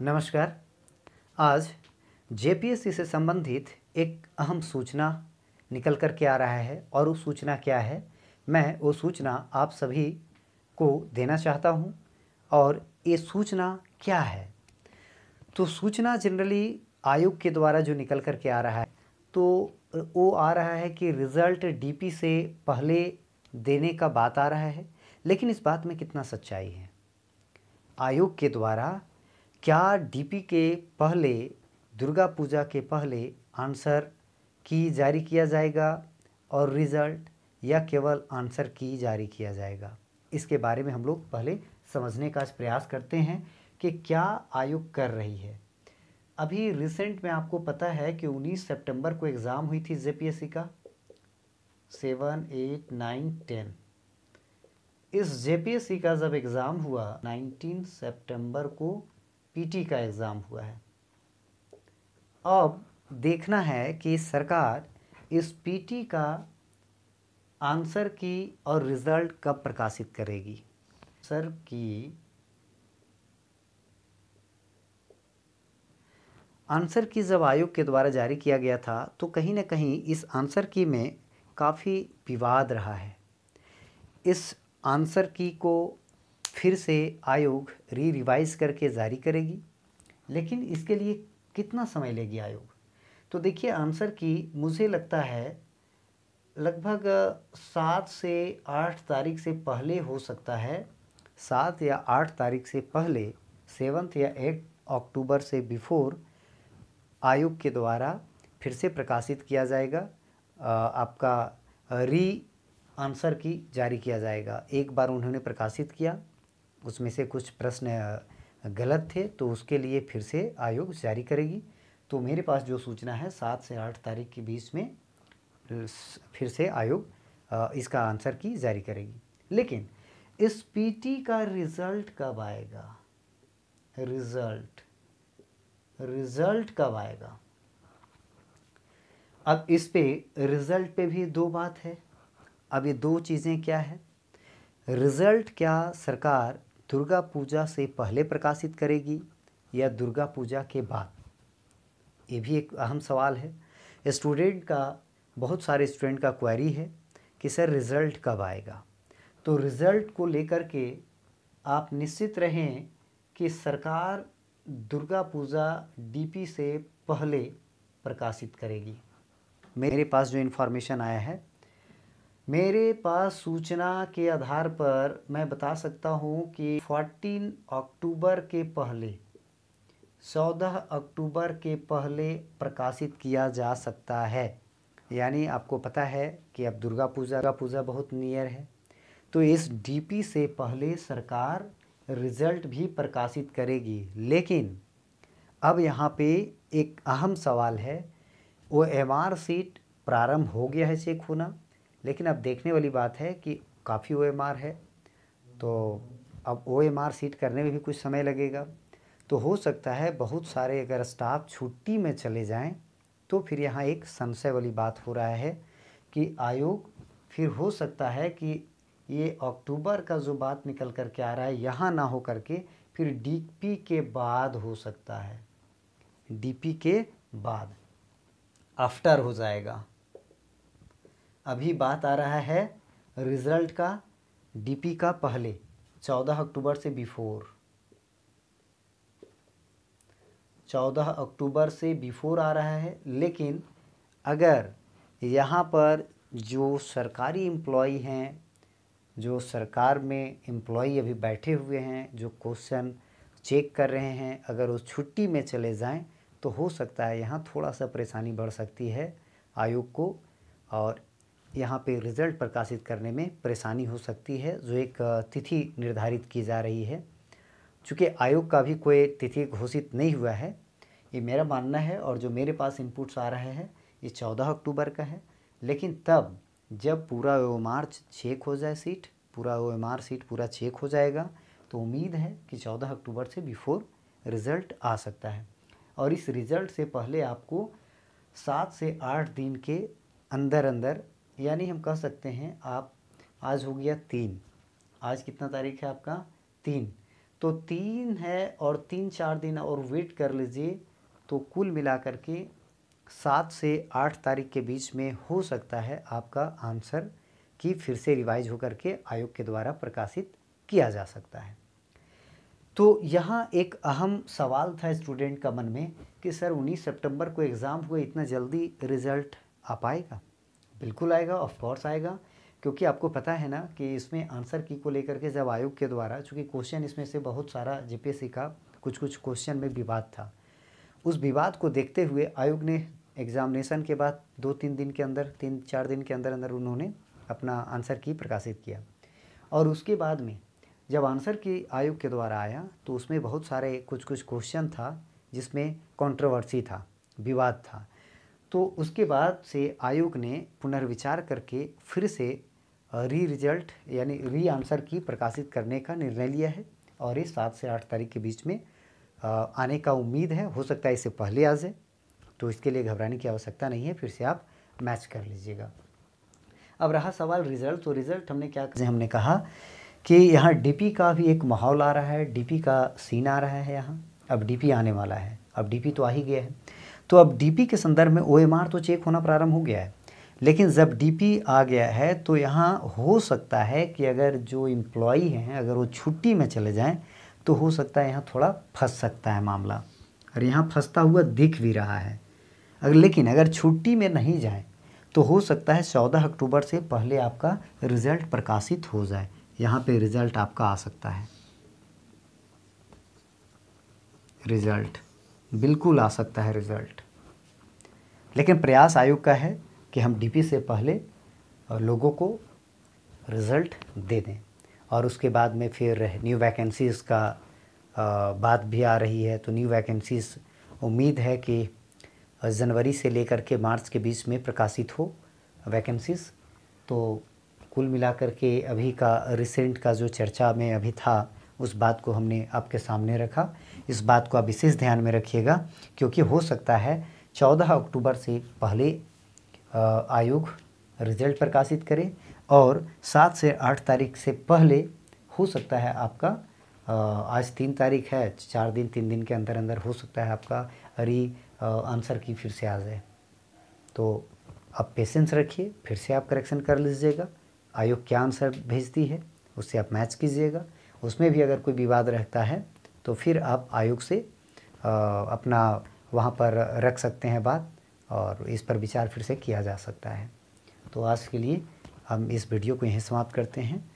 नमस्कार आज जेपीएससी से संबंधित एक अहम सूचना निकल कर के आ रहा है और वो सूचना क्या है मैं वो सूचना आप सभी को देना चाहता हूँ और ये सूचना क्या है तो सूचना जनरली आयोग के द्वारा जो निकल कर के आ रहा है तो वो आ रहा है कि रिज़ल्ट डीपी से पहले देने का बात आ रहा है लेकिन इस बात में कितना सच्चाई है आयोग के द्वारा क्या डीपी के पहले दुर्गा पूजा के पहले आंसर की जारी किया जाएगा और रिज़ल्ट या केवल आंसर की जारी किया जाएगा इसके बारे में हम लोग पहले समझने का प्रयास करते हैं कि क्या आयोग कर रही है अभी रिसेंट में आपको पता है कि 19 सितंबर को एग्ज़ाम हुई थी जेपीएससी का सेवन एट नाइन टेन इस जेपीएससी का जब एग्ज़ाम हुआ 19 सितंबर को पीटी का एग्ज़ाम हुआ है अब देखना है कि सरकार इस पीटी का आंसर की और रिज़ल्ट कब प्रकाशित करेगी सर की आंसर की जब आयोग के द्वारा जारी किया गया था तो कहीं ना कहीं इस आंसर की में काफ़ी विवाद रहा है इस आंसर की को फिर से आयोग री रिवाइज करके जारी करेगी लेकिन इसके लिए कितना समय लेगी आयोग तो देखिए आंसर की मुझे लगता है लगभग सात से आठ तारीख से पहले हो सकता है सात या आठ तारीख से पहले सेवन्थ या एट अक्टूबर से बिफोर आयोग के द्वारा फिर से प्रकाशित किया जाएगा आपका री आंसर की जारी किया जाएगा एक बार उन्होंने प्रकाशित किया उसमें से कुछ प्रश्न गलत थे तो उसके लिए फिर से आयोग जारी करेगी तो मेरे पास जो सूचना है सात से आठ तारीख के बीच में फिर से आयोग इसका आंसर की जारी करेगी लेकिन इस पीटी का रिज़ल्ट कब आएगा रिज़ल्ट रिज़ल्ट कब आएगा अब इस पे रिज़ल्ट पे भी दो बात है अब ये दो चीज़ें क्या है रिज़ल्ट क्या सरकार दुर्गा पूजा से पहले प्रकाशित करेगी या दुर्गा पूजा के बाद ये भी एक अहम सवाल है स्टूडेंट का बहुत सारे स्टूडेंट का क्वेरी है कि सर रिज़ल्ट कब आएगा तो रिज़ल्ट को लेकर के आप निश्चित रहें कि सरकार दुर्गा पूजा डीपी से पहले प्रकाशित करेगी मेरे पास जो इन्फॉर्मेशन आया है मेरे पास सूचना के आधार पर मैं बता सकता हूँ कि 14 अक्टूबर के पहले 14 अक्टूबर के पहले प्रकाशित किया जा सकता है यानी आपको पता है कि अब दुर्गा पूजा का पूजा बहुत नियर है तो इस डीपी से पहले सरकार रिजल्ट भी प्रकाशित करेगी लेकिन अब यहाँ पे एक अहम सवाल है वो एम आर सीट प्रारंभ हो गया है चेक होना लेकिन अब देखने वाली बात है कि काफ़ी ओ है तो अब ओ सीट करने में भी कुछ समय लगेगा तो हो सकता है बहुत सारे अगर स्टाफ छुट्टी में चले जाएं तो फिर यहाँ एक संशय वाली बात हो रहा है कि आयोग फिर हो सकता है कि ये अक्टूबर का जो बात निकल कर के आ रहा है यहाँ ना हो करके फिर डीपी के बाद हो सकता है डीपी के बाद आफ्टर हो जाएगा अभी बात आ रहा है रिजल्ट का डीपी का पहले चौदह अक्टूबर से बिफोर चौदह अक्टूबर से बिफोर आ रहा है लेकिन अगर यहाँ पर जो सरकारी एम्प्लॉय हैं जो सरकार में एम्प्लॉय अभी बैठे हुए हैं जो क्वेश्चन चेक कर रहे हैं अगर वो छुट्टी में चले जाएं तो हो सकता है यहाँ थोड़ा सा परेशानी बढ़ सकती है आयोग को और यहाँ पे रिज़ल्ट प्रकाशित करने में परेशानी हो सकती है जो एक तिथि निर्धारित की जा रही है चूँकि आयोग का भी कोई तिथि घोषित नहीं हुआ है ये मेरा मानना है और जो मेरे पास इनपुट्स आ रहे हैं ये चौदह अक्टूबर का है लेकिन तब जब पूरा ओ मार्च चेक हो जाए सीट पूरा ओ एम आर सीट पूरा चेक हो जाएगा तो उम्मीद है कि चौदह अक्टूबर से बिफोर रिज़ल्ट आ सकता है और इस रिज़ल्ट से पहले आपको सात से आठ दिन के अंदर अंदर यानी हम कह सकते हैं आप आज हो गया तीन आज कितना तारीख है आपका तीन तो तीन है और तीन चार दिन और वेट कर लीजिए तो कुल मिलाकर के सात से आठ तारीख के बीच में हो सकता है आपका आंसर कि फिर से रिवाइज होकर के आयोग के द्वारा प्रकाशित किया जा सकता है तो यहाँ एक अहम सवाल था स्टूडेंट का मन में कि सर 19 सितंबर को एग्ज़ाम हुए इतना जल्दी रिज़ल्ट आ पाएगा बिल्कुल आएगा ऑफ कोर्स आएगा क्योंकि आपको पता है ना कि इसमें आंसर की को लेकर के जब आयोग के द्वारा चूँकि क्वेश्चन इसमें से बहुत सारा जेपीएससी का कुछ कुछ क्वेश्चन में विवाद था उस विवाद को देखते हुए आयोग ने एग्जामिनेशन के बाद दो तीन दिन के अंदर तीन चार दिन के अंदर अंदर उन्होंने अपना आंसर की प्रकाशित किया और उसके बाद में जब आंसर की आयोग के द्वारा आया तो उसमें बहुत सारे कुछ कुछ क्वेश्चन था जिसमें कंट्रोवर्सी था विवाद था तो उसके बाद से आयोग ने पुनर्विचार करके फिर से री रिजल्ट यानी री आंसर की प्रकाशित करने का निर्णय लिया है और ये सात से आठ तारीख के बीच में आने का उम्मीद है हो सकता है इससे पहले आ जाए तो इसके लिए घबराने की आवश्यकता नहीं है फिर से आप मैच कर लीजिएगा अब रहा सवाल रिजल्ट तो रिजल्ट हमने क्या हमने कहा कि यहाँ डीपी का भी एक माहौल आ रहा है डीपी का सीन आ रहा है यहाँ अब डीपी आने वाला है अब डीपी तो आ ही गया है तो अब डीपी के संदर्भ में ओएमआर तो चेक होना प्रारंभ हो गया है लेकिन जब डीपी आ गया है तो यहाँ हो सकता है कि अगर जो इम्प्लॉई हैं अगर वो छुट्टी में चले जाएँ तो हो सकता है यहाँ थोड़ा फंस सकता है मामला और यहाँ फंसता हुआ दिख भी रहा है अगर लेकिन अगर छुट्टी में नहीं जाए तो हो सकता है चौदह अक्टूबर से पहले आपका रिज़ल्ट प्रकाशित हो जाए यहाँ पे रिज़ल्ट आपका आ सकता है रिज़ल्ट बिल्कुल आ सकता है रिज़ल्ट लेकिन प्रयास आयोग का है कि हम डीपी से पहले लोगों को रिज़ल्ट दे दें और उसके बाद में फिर न्यू वैकेंसीज़ का बात भी आ रही है तो न्यू वैकेंसीज़ उम्मीद है कि जनवरी से लेकर के मार्च के बीच में प्रकाशित हो वैकेंसीज़ तो कुल मिलाकर के अभी का रिसेंट का जो चर्चा में अभी था उस बात को हमने आपके सामने रखा इस बात को आप विशेष ध्यान में रखिएगा क्योंकि हो सकता है चौदह अक्टूबर से पहले आयोग रिजल्ट प्रकाशित करे और सात से आठ तारीख से पहले हो सकता है आपका आज तीन तारीख है चार दिन तीन दिन के अंदर अंदर हो सकता है आपका अरे आंसर की फिर से आ जाए तो आप पेशेंस रखिए फिर से आप करेक्शन कर लीजिएगा आयोग क्या आंसर भेजती है उससे आप मैच कीजिएगा उसमें भी अगर कोई विवाद रहता है तो फिर आप आयोग से आ, अपना वहाँ पर रख सकते हैं बात और इस पर विचार फिर से किया जा सकता है तो आज के लिए हम इस वीडियो को यहीं समाप्त करते हैं